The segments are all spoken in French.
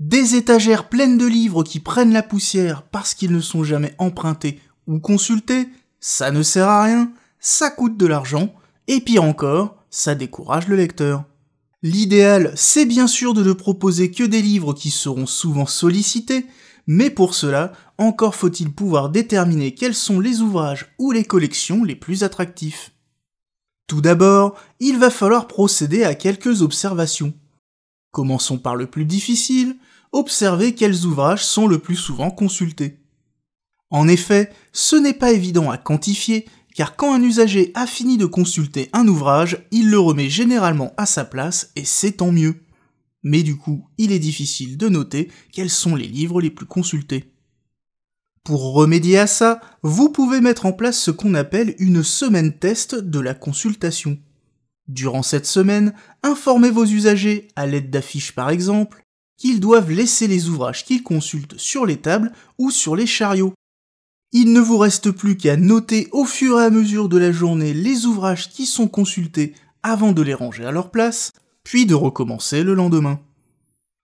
Des étagères pleines de livres qui prennent la poussière parce qu'ils ne sont jamais empruntés ou consultés, ça ne sert à rien, ça coûte de l'argent, et pire encore, ça décourage le lecteur. L'idéal, c'est bien sûr de ne proposer que des livres qui seront souvent sollicités, mais pour cela, encore faut-il pouvoir déterminer quels sont les ouvrages ou les collections les plus attractifs. Tout d'abord, il va falloir procéder à quelques observations. Commençons par le plus difficile, observer quels ouvrages sont le plus souvent consultés. En effet, ce n'est pas évident à quantifier, car quand un usager a fini de consulter un ouvrage, il le remet généralement à sa place et c'est tant mieux. Mais du coup, il est difficile de noter quels sont les livres les plus consultés. Pour remédier à ça, vous pouvez mettre en place ce qu'on appelle une semaine test de la consultation. Durant cette semaine, informez vos usagers, à l'aide d'affiches par exemple, qu'ils doivent laisser les ouvrages qu'ils consultent sur les tables ou sur les chariots. Il ne vous reste plus qu'à noter au fur et à mesure de la journée les ouvrages qui sont consultés avant de les ranger à leur place, puis de recommencer le lendemain.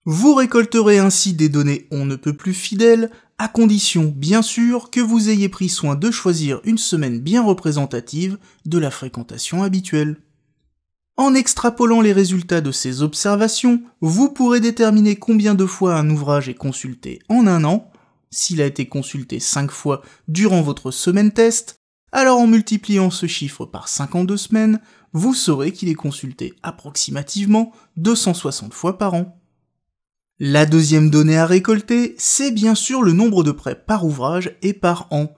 Vous récolterez ainsi des données on ne peut plus fidèles, à condition bien sûr que vous ayez pris soin de choisir une semaine bien représentative de la fréquentation habituelle. En extrapolant les résultats de ces observations, vous pourrez déterminer combien de fois un ouvrage est consulté en un an. S'il a été consulté 5 fois durant votre semaine test, alors en multipliant ce chiffre par 52 semaines, vous saurez qu'il est consulté approximativement 260 fois par an. La deuxième donnée à récolter, c'est bien sûr le nombre de prêts par ouvrage et par an.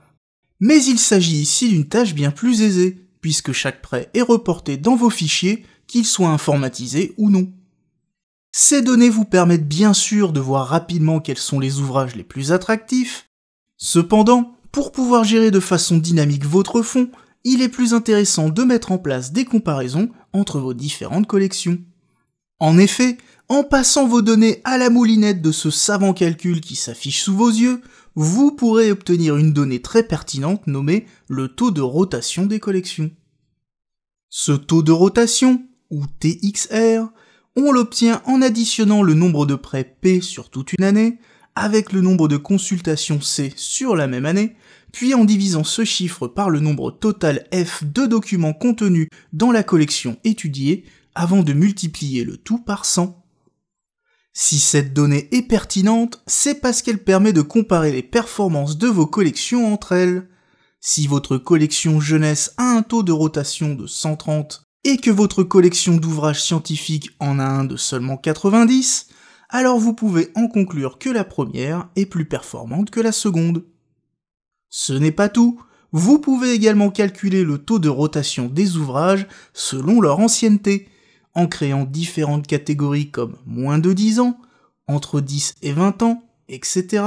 Mais il s'agit ici d'une tâche bien plus aisée, puisque chaque prêt est reporté dans vos fichiers, qu'ils soient informatisés ou non. Ces données vous permettent bien sûr de voir rapidement quels sont les ouvrages les plus attractifs. Cependant, pour pouvoir gérer de façon dynamique votre fonds, il est plus intéressant de mettre en place des comparaisons entre vos différentes collections. En effet, en passant vos données à la moulinette de ce savant calcul qui s'affiche sous vos yeux, vous pourrez obtenir une donnée très pertinente nommée le taux de rotation des collections. Ce taux de rotation, ou TXR, on l'obtient en additionnant le nombre de prêts P sur toute une année avec le nombre de consultations C sur la même année, puis en divisant ce chiffre par le nombre total F de documents contenus dans la collection étudiée avant de multiplier le tout par 100. Si cette donnée est pertinente, c'est parce qu'elle permet de comparer les performances de vos collections entre elles. Si votre collection jeunesse a un taux de rotation de 130 et que votre collection d'ouvrages scientifiques en a un de seulement 90, alors vous pouvez en conclure que la première est plus performante que la seconde. Ce n'est pas tout, vous pouvez également calculer le taux de rotation des ouvrages selon leur ancienneté, en créant différentes catégories comme moins de 10 ans, entre 10 et 20 ans, etc.,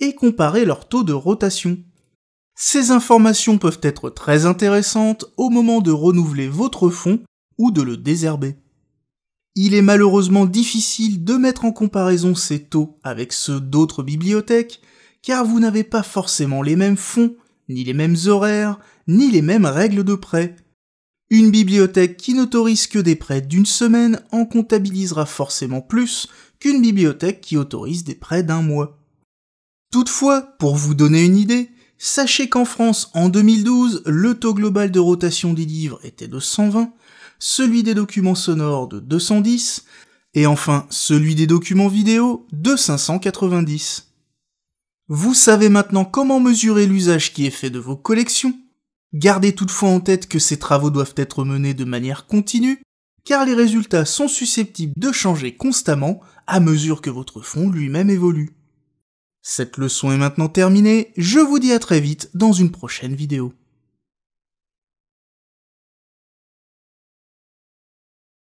et comparer leurs taux de rotation. Ces informations peuvent être très intéressantes au moment de renouveler votre fonds ou de le désherber. Il est malheureusement difficile de mettre en comparaison ces taux avec ceux d'autres bibliothèques, car vous n'avez pas forcément les mêmes fonds, ni les mêmes horaires, ni les mêmes règles de prêt, une bibliothèque qui n'autorise que des prêts d'une semaine en comptabilisera forcément plus qu'une bibliothèque qui autorise des prêts d'un mois. Toutefois, pour vous donner une idée, sachez qu'en France, en 2012, le taux global de rotation des livres était de 120, celui des documents sonores de 210, et enfin celui des documents vidéo de 590. Vous savez maintenant comment mesurer l'usage qui est fait de vos collections, Gardez toutefois en tête que ces travaux doivent être menés de manière continue, car les résultats sont susceptibles de changer constamment à mesure que votre fonds lui-même évolue. Cette leçon est maintenant terminée, je vous dis à très vite dans une prochaine vidéo.